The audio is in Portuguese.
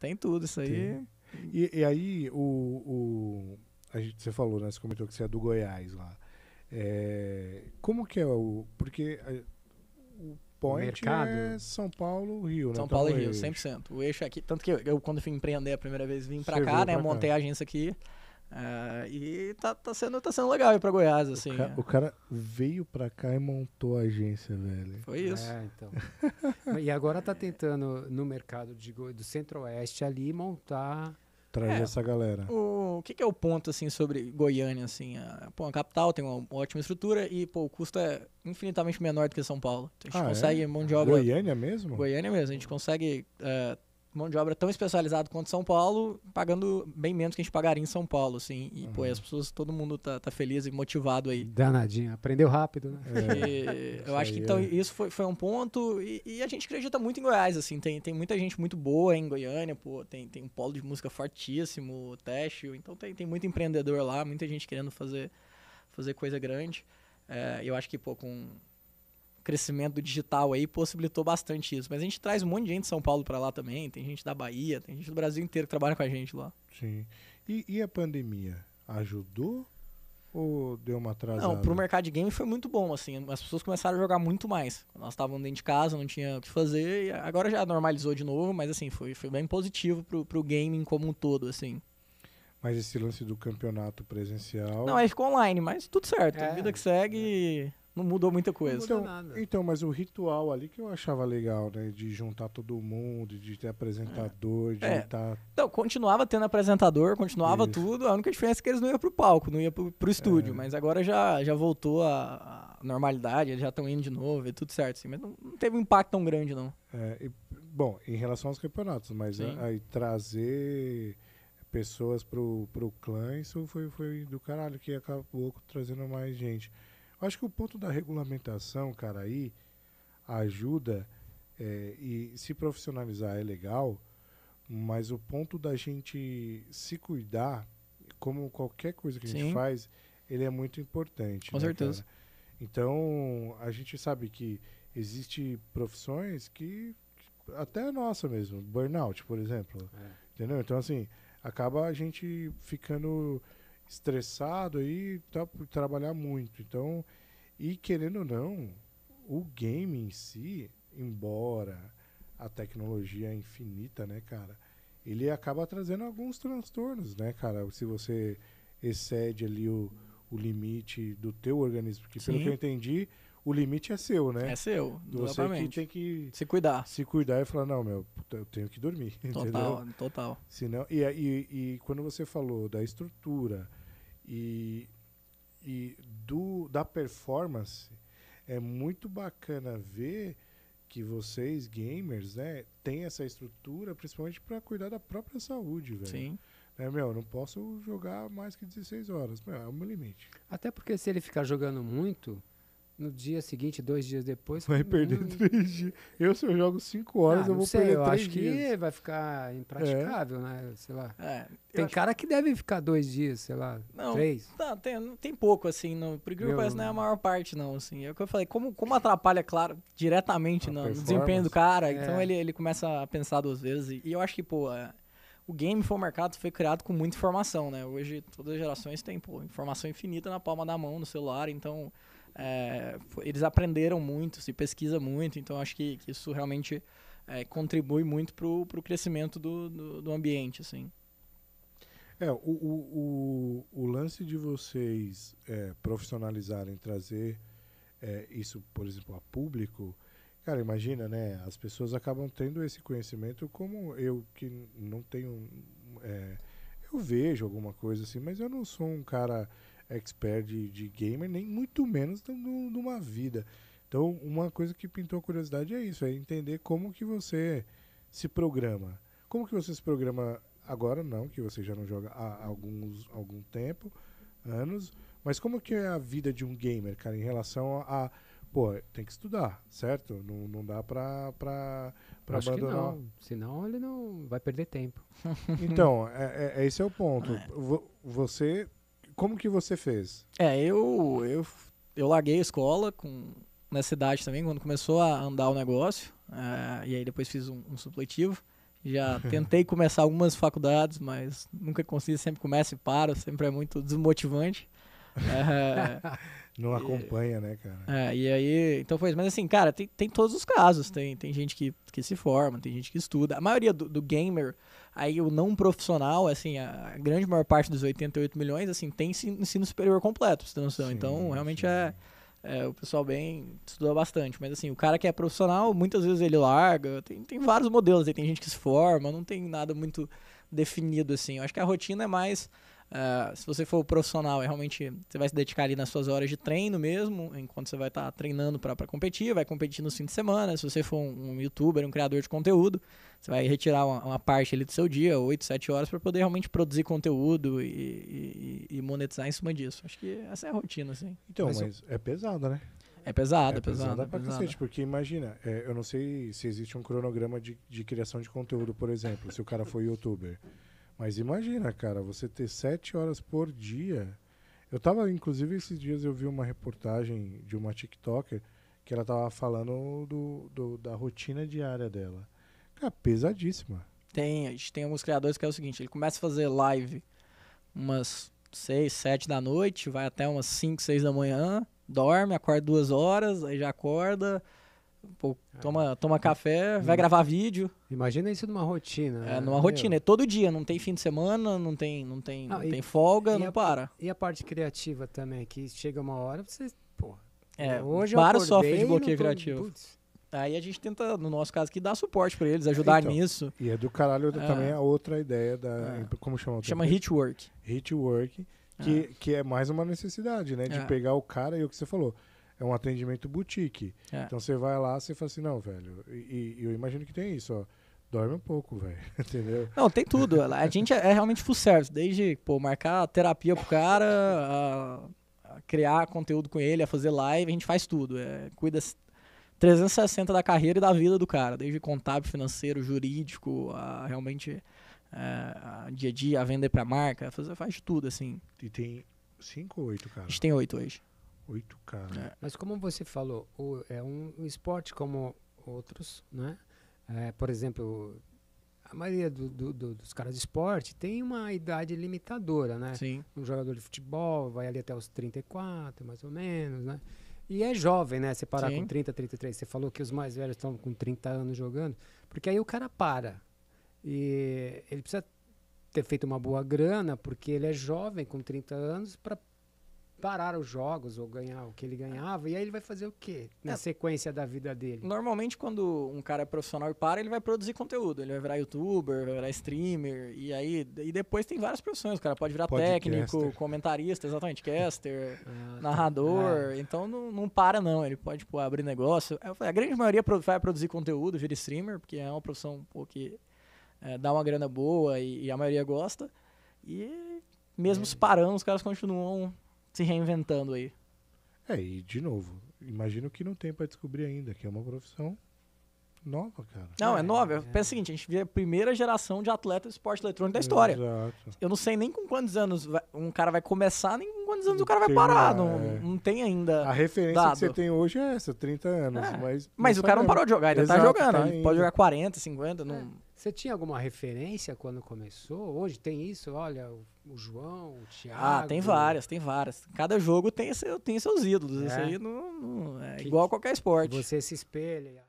Tem tudo, isso aí. E, e, aí, o, o a gente, você falou, né? Você comentou que você é do Goiás lá. É, como que é o. Porque a, é, o point Mercado. é São Paulo, Rio, né? São Paulo então, e Rio, 100%. É o eixo aqui. Tanto que eu, eu, quando fui empreender a primeira vez, vim pra você cá, né? Pra montei cá. a agência aqui. É, e tá, tá, sendo, tá sendo legal ir pra Goiás, assim. O, ca é. o cara veio pra cá e montou a agência, velho. Foi isso. É, então. e agora tá tentando, no mercado de, do Centro-Oeste ali, montar... Trazer é, essa galera. O, o que, que, é o ponto, assim, sobre Goiânia, assim? A, pô, a capital tem uma ótima estrutura e, pô, o custo é infinitamente menor do que São Paulo. Então a gente ah, é? consegue mão de obra... Goiânia mesmo? Goiânia mesmo. A gente consegue... Uh, mão de obra tão especializada quanto São Paulo, pagando bem menos que a gente pagaria em São Paulo, assim. E, uhum. pô, as pessoas, todo mundo tá, tá, feliz e motivado aí. Danadinho, aprendeu rápido, né? É. eu acho que então é. isso foi, foi um ponto. E, e, a gente acredita muito em Goiás, assim. Tem, tem muita gente muito boa em Goiânia, pô. Tem, tem um polo de música fortíssimo, o teste. Então tem, tem muito empreendedor lá, muita gente querendo fazer, fazer coisa grande. É, eu acho que, pô, com crescimento do digital aí possibilitou bastante isso. Mas a gente traz um monte de gente de São Paulo para lá também, tem gente da Bahia, tem gente do Brasil inteiro que trabalha com a gente lá. Sim. E, e a pandemia ajudou ou deu uma atrasada? Não, pro mercado de game foi muito bom, assim. As pessoas começaram a jogar muito mais. Nós estávamos dentro de casa, não tinha o que fazer, e agora já normalizou de novo, mas assim, foi, foi bem positivo pro, pro gaming como um todo, assim. Mas esse lance do campeonato presencial. Não, aí ficou online, mas tudo certo. É. Vida que segue não mudou muita coisa. Mudou então, então, mas o ritual ali que eu achava legal, né? De juntar todo mundo, de ter apresentador, é. de é. Então, continuava tendo apresentador, continuava Isso. tudo. A única diferença é que eles não iam pro palco, não iam pro, pro estúdio. É. Mas agora já, já voltou a, a normalidade, eles já estão indo de novo e é tudo certo. Assim, mas não, não, teve um impacto tão grande, não. É, e, bom, em relação aos campeonatos, mas aí trazer pessoas pro, pro clã, isso foi, foi do caralho, que acabou trazendo mais gente acho que o ponto da regulamentação, cara, aí ajuda é, e se profissionalizar é legal, mas o ponto da gente se cuidar, como qualquer coisa que Sim. a gente faz, ele é muito importante. Com né, certeza. Cara? Então, a gente sabe que existe profissões que, que até a nossa mesmo, burnout, por exemplo. É. Entendeu? Então, assim, acaba a gente ficando estressado aí tá por trabalhar muito. Então, e querendo ou não, o game em si, embora a tecnologia é infinita, né, cara, ele acaba trazendo alguns transtornos, né, cara? Se você excede ali o, o limite do teu organismo, porque pelo que eu entendi, o limite é seu, né? É seu. Você que tem que se cuidar. Se cuidar e falar, não, meu, eu tenho que dormir. Total, entendeu? total. Senão, e, e, e quando você falou da estrutura, e, e do, da performance, é muito bacana ver que vocês, gamers, né, tem essa estrutura, principalmente para cuidar da própria saúde, velho. Sim. Né, meu, não posso jogar mais que 16 horas. Meu, é o meu limite. Até porque se ele ficar jogando muito, no dia seguinte, dois dias depois. Vai perder hum. três dias. Eu, se eu jogo cinco ah, horas, ah, eu vou sei, perder eu três dias. Eu acho que vai ficar impraticável, é. né? Sei lá. É, tem cara que... que deve ficar dois dias, sei lá. Não, três. Tá, não, tem, tem pouco, assim. No, pro grupo parece não é a maior parte, não. Assim. É o que eu falei. Como, como atrapalha, claro, diretamente no desempenho do cara. Então é. Então ele, ele começa a pensar duas vezes. E, e eu acho que, pô, é, o game foi mercado foi criado com muita informação, né? Hoje, todas as gerações têm, pô, informação infinita na palma da mão, no celular. Então é, eles aprenderam muito, se pesquisa muito, então acho que, que isso realmente é, contribui muito para o crescimento do, do, do, ambiente, assim. É, o, o, o, o lance de vocês é, profissionalizarem, trazer é, isso, por exemplo, a público, cara, imagina, né? As pessoas acabam tendo esse conhecimento como eu, que não tenho... É, eu vejo alguma coisa assim, mas eu não sou um cara expert de, de gamer, nem muito menos numa vida. Então, uma coisa que pintou a curiosidade é isso, é entender como que você se programa. Como que você se programa agora, não, que você já não joga há alguns, algum tempo, anos, mas como que é a vida de um gamer, cara, em relação a, pô, tem que estudar, certo? Não, não dá pra, pra, pra Acho abandonar. Que não. Senão ele não vai perder tempo. Então, é, é, é, esse é o ponto. Você como que você fez? É, eu, eu, eu larguei a escola com, nessa idade também, quando começou a andar o negócio. Eh, e aí depois fiz um, um supletivo. Já tentei começar algumas faculdades, mas nunca consegui, sempre começa e para, sempre é muito desmotivante. Não acompanha, e, né, cara? É, e aí, então foi isso. Mas assim, cara, tem, tem todos os casos. Tem, tem gente que, que se forma, tem gente que estuda. A maioria do, do gamer, aí o não profissional, assim, a, grande maior parte dos 88 milhões, assim, tem ensino superior completo, pra noção. Sim, então, realmente é... É, o pessoal bem estuda bastante, mas assim, o cara que é profissional, muitas vezes ele larga, tem, tem vários modelos, aí tem gente que se forma, não tem nada muito definido assim. Eu acho que a rotina é mais Uh, se você for profissional, é realmente você vai se dedicar ali nas suas horas de treino mesmo, enquanto você vai estar tá treinando para competir, vai competir no fim de semana. Se você for um, um youtuber, um criador de conteúdo, você vai retirar uma, uma parte ali do seu dia, 8, 7 horas, para poder realmente produzir conteúdo e, e, e, monetizar em cima disso. Acho que essa é a rotina, assim. Então, mas, mas é pesado, né? É pesado, é pesado. pesado é pra cacete, porque imagina, é, eu não sei se existe um cronograma de, de criação de conteúdo, por exemplo, se o cara for youtuber. Mas imagina, cara, você ter sete horas por dia. Eu tava, inclusive, esses dias eu vi uma reportagem de uma TikToker que ela tava falando do, do da rotina diária dela. Cara, pesadíssima. Tem, a gente tem alguns criadores que é o seguinte, ele começa a fazer live umas seis, sete da noite, vai até umas cinco, seis da manhã, dorme, acorda duas horas, aí já acorda, Pô, é. toma, toma café, vai gravar vídeo. Imagina isso numa rotina. É, né? numa rotina. É todo dia, não tem fim de semana, não tem, não tem, não, não e, tem folga, não a, para. E a parte criativa também, que chega uma hora, você. Porra, é, né, hoje para eu sofre de bloqueio tô, criativo. Putz. Aí a gente tenta, no nosso caso aqui, dar suporte para eles, ajudar então, nisso. E é do caralho é. também a é outra ideia da. É. Como chama? Chama hitwork. Hitwork, que, é. que é mais uma necessidade, né? De pegar o cara e o que você falou é um atendimento boutique. É. Então você vai lá, você fala assim, não, velho. E, e eu imagino que tem isso, ó. Dorme um pouco, velho. Entendeu? Não, tem tudo. A gente é, realmente full service, desde pô, marcar terapia pro cara, a, a criar conteúdo com ele, a fazer live, a gente faz tudo. É, cuida 360 da carreira e da vida do cara, desde contábil, financeiro, jurídico, a realmente é, a dia a dia, a vender pra marca, fazer, faz tudo, assim. E tem cinco ou oito, cara? A gente tem oito hoje. 8K. Né? É, mas como você falou, o, é um esporte como outros, né? É, por exemplo, a maioria do, do, do, dos caras de esporte tem uma idade limitadora, né? Sim. Um jogador de futebol vai ali até os 34, mais ou menos, né? E é jovem, né? Você parar Sim. com 30, 33. Você falou que os mais velhos estão com 30 anos jogando. Porque aí o cara para. E ele precisa ter feito uma boa grana, porque ele é jovem, com 30 anos, para parar os jogos ou ganhar o que ele ganhava, e aí ele vai fazer o quê na é. sequência da vida dele? Normalmente, quando um cara é profissional e para, ele vai produzir conteúdo. Ele vai virar youtuber, vai virar streamer, e aí e depois tem várias profissões. O cara pode virar pode técnico, caster. comentarista, exatamente, caster, ah, tá. narrador. É. Então não, não para, não. Ele pode tipo, abrir negócio. É, a grande maioria vai produzir conteúdo, vira streamer, porque é uma profissão pô, que é, dá uma grana boa e, e a maioria gosta. E mesmo é. se parando, os caras continuam se reinventando aí. É, e de novo, imagino que não tem para descobrir ainda, que é uma profissão Nova, cara. Não, é, é nova. É. Pensa o seguinte, a gente vê a primeira geração de atleta do esporte eletrônico da história. Exato. Eu não sei nem com quantos anos um cara vai começar, nem com quantos anos não o cara vai parar. não, é. não tem ainda A referência dado. que você tem hoje é essa, 30 anos. É. Mas, mas o cara não parou de jogar, ele tá Exato, tá jogando. Tá ele pode jogar 40, 50. Não... É. Você tinha alguma referência quando começou? Hoje tem isso? Olha, o João, o Thiago. Ah, tem várias, tem várias. Cada jogo tem, seu, tem seus ídolos. É. Isso aí não, não é que igual a qualquer esporte. Você se espelha.